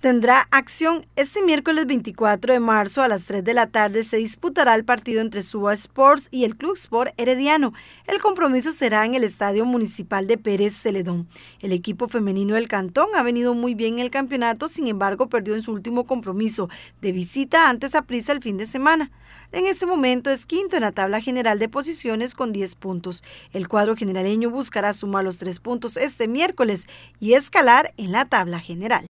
tendrá acción este miércoles 24 de marzo a las 3 de la tarde. Se disputará el partido entre Suba Sports y el Club Sport Herediano. El compromiso será en el Estadio Municipal de Pérez Celedón. El equipo femenino del Cantón ha venido muy bien en el campeonato, sin embargo perdió en su último compromiso de visita antes a prisa el fin de semana. En este momento es quinto en la tabla general de posiciones con 10 puntos. El cuadro generaleño buscará sumar los tres puntos este miércoles y escalar en la tabla general.